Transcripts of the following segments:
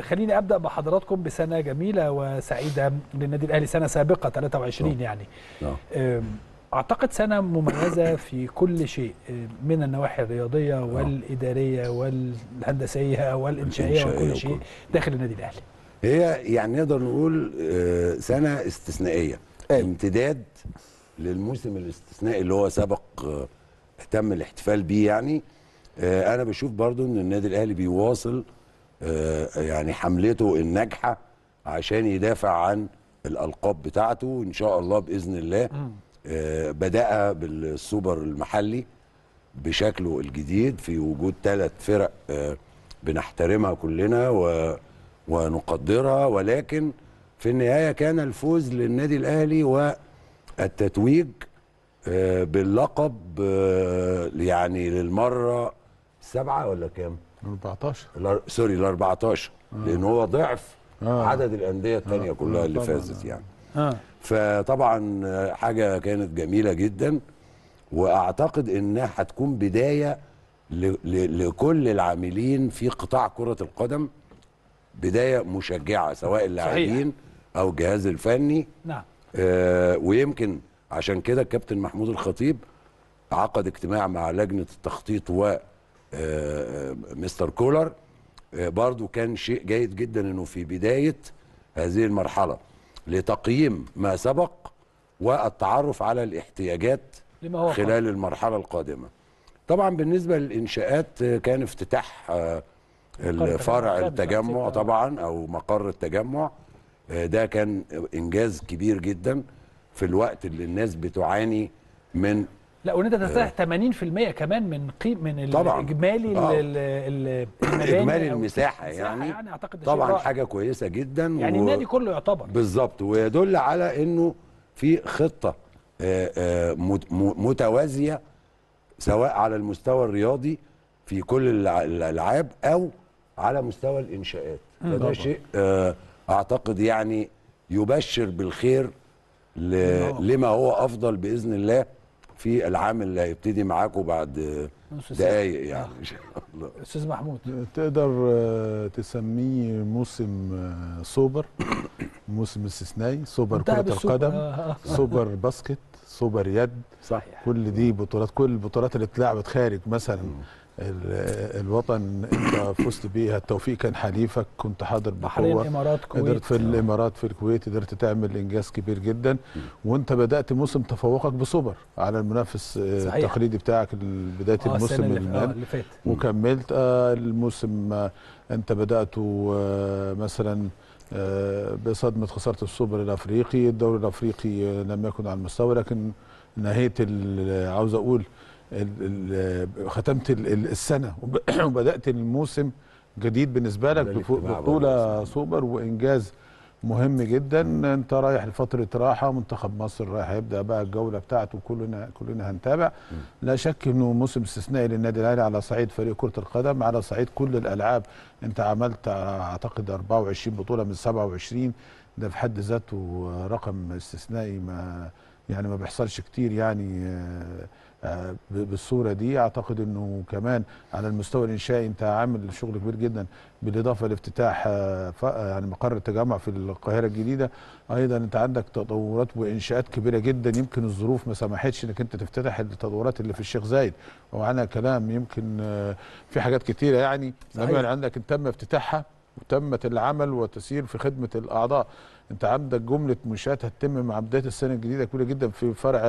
خليني ابدا بحضراتكم بسنه جميله وسعيده للنادي الاهلي سنه سابقه 23 أوه. يعني أوه. اعتقد سنه مميزه في كل شيء آه، من النواحي الرياضيه آه. والاداريه والهندسيه والانشائيه وكل شيء داخل النادي الاهلي هي يعني نقدر نقول آه، سنه استثنائيه امتداد للموسم الاستثنائي اللي هو سبق تم الاحتفال بيه يعني انا بشوف برضو ان النادي الاهلي بيواصل آه، يعني حملته الناجحه عشان يدافع عن الالقاب بتاعته ان شاء الله باذن الله آه، بداها بالسوبر المحلي بشكله الجديد في وجود ثلاث فرق آه، بنحترمها كلنا ونقدرها ولكن في النهايه كان الفوز للنادي الاهلي والتتويج باللقب يعني للمره سبعه ولا كام؟ 14 سوري ال 14 آه. لان هو ضعف آه. عدد الانديه الثانيه آه. كلها اللي آه، فازت يعني آه. فطبعا حاجه كانت جميله جدا واعتقد انها هتكون بدايه لكل العاملين في قطاع كره القدم بدايه مشجعه سواء اللاعبين او الجهاز الفني نعم آه ويمكن عشان كده الكابتن محمود الخطيب عقد اجتماع مع لجنه التخطيط و آه، آه، مستر كولر آه، برضو كان شيء جيد جدا انه في بدايه هذه المرحله لتقييم ما سبق والتعرف على الاحتياجات لما هو خلال المرحله القادمه طبعا بالنسبه للانشاءات كان افتتاح الفرع التجمع طبعا او مقر التجمع ده كان انجاز كبير جدا في الوقت اللي الناس بتعاني من لا وان انت تستهدف آه. 80% كمان من قيم من طبعا الاجمالي آه. المباني اجمالي المساحه يعني. يعني, يعني أعتقد طبعا رائع. حاجه كويسه جدا يعني و... النادي كله يعتبر بالظبط ويدل على انه في خطه آه، متوازيه سواء على المستوى الرياضي في كل الالعاب او على مستوى الانشاءات فده شيء اعتقد يعني يبشر بالخير لما هو افضل باذن الله في العام اللي هيبتدي معاكم بعد دقايق يعني ان شاء الله استاذ محمود تقدر آه، تسميه موسم آه، سوبر موسم استثنائي سوبر كرة القدم آه، سوبر باسكت سوبر يد صحيح كل دي بطولات كل البطولات اللي اتلعبت خارج مثلا الوطن انت فزت بيها التوفيق كان حليفك كنت حاضر بقوه الامارات كويت قدرت في آه. الامارات في الكويت قدرت تعمل انجاز كبير جدا وانت بدات موسم تفوقك بسوبر على المنافس آه، صحيح. التقليدي بتاعك بدايه آه الموسم اللي, آه، اللي فات وكملت آه الموسم آه انت بداته آه مثلا آه بصدمه خساره السوبر الافريقي الدوري الافريقي لم يكن على المستوى لكن نهايه عاوز اقول ختمت السنه وبدات الموسم جديد بالنسبه لك بطوله سوبر وانجاز مهم جدا انت رايح لفتره راحه منتخب مصر رايح هيبدا بقى الجوله بتاعته كلنا كلنا هنتابع لا شك انه موسم استثنائي للنادي الاهلي على صعيد فريق كره القدم على صعيد كل الالعاب انت عملت اعتقد 24 بطوله من 27 ده في حد ذاته رقم استثنائي ما يعني ما بيحصلش كتير يعني آه آه، بالصوره دي اعتقد انه كمان على المستوى الانشائي انت عامل شغل كبير جدا بالاضافه لافتتاح آه، آه، يعني مقر التجمع في القاهره الجديده ايضا انت عندك تطورات وانشاءات كبيره جدا يمكن الظروف ما سمحتش انك انت تفتتح التطورات اللي في الشيخ زايد وعنا كلام يمكن في حاجات كتيره يعني صحيح. عندك تم افتتاحها وتمت العمل وتسير في خدمه الاعضاء انت عندك جمله منشات هتتم مع بدايه السنه الجديده كبيره جدا في فرع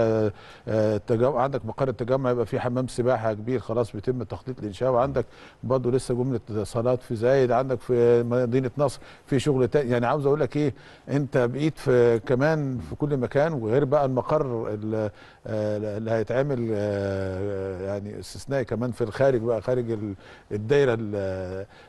التجمع آه، آه، عندك مقر التجمع يبقى في حمام سباحه كبير خلاص بيتم تخطيط الانشاء وعندك برضه لسه جمله صالات في زايد عندك في مدينه نصر في شغل تاني يعني عاوز اقول لك ايه انت بقيت في كمان في كل مكان وغير بقى المقر آه، اللي هيتعمل يعني استثنائي كمان في الخارج بقى خارج الدايره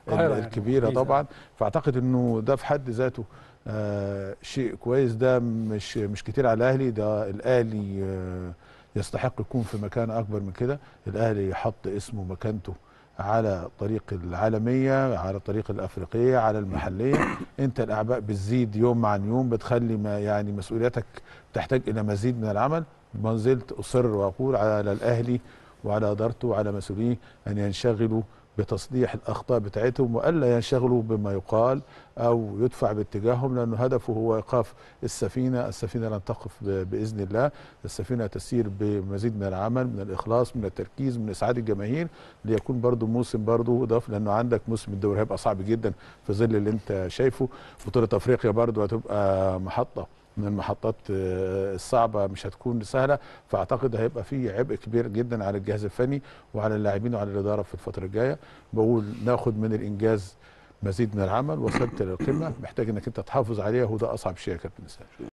يعني، الكبيره طبعا فاعتقد انه ده في حد ذاته آه، شيء كويس ده مش مش كتير على الاهلي ده الاهلي آه، يستحق يكون في مكان اكبر من كده الاهلي حط اسمه مكانته على طريق العالمية على طريق الأفريقية على المحلية أنت الأعباء بتزيد يوم عن يوم بتخلي ما يعني مسؤولياتك تحتاج إلى مزيد من العمل ما زلت أصر وأقول على الأهلي وعلى إدارته وعلى مسؤوليه أن ينشغلوا بتصليح الاخطاء بتاعتهم والا ينشغلوا بما يقال او يدفع باتجاههم لانه هدفه هو ايقاف السفينه، السفينه لن تقف باذن الله، السفينه تسير بمزيد من العمل من الاخلاص من التركيز من اسعاد الجماهير ليكون برضو موسم برضو اضاف لانه عندك موسم الدوري هيبقى صعب جدا في ظل اللي انت شايفه، بطوله افريقيا برضو هتبقى محطه من المحطات آه، الصعبه مش هتكون سهله فاعتقد هيبقى في عبء كبير جدا على الجهاز الفني وعلى اللاعبين وعلى الاداره في الفتره الجايه بقول ناخد من الانجاز مزيد من العمل وصلت للقمه محتاج انك انت تحافظ عليها وده اصعب شيء يا كابتن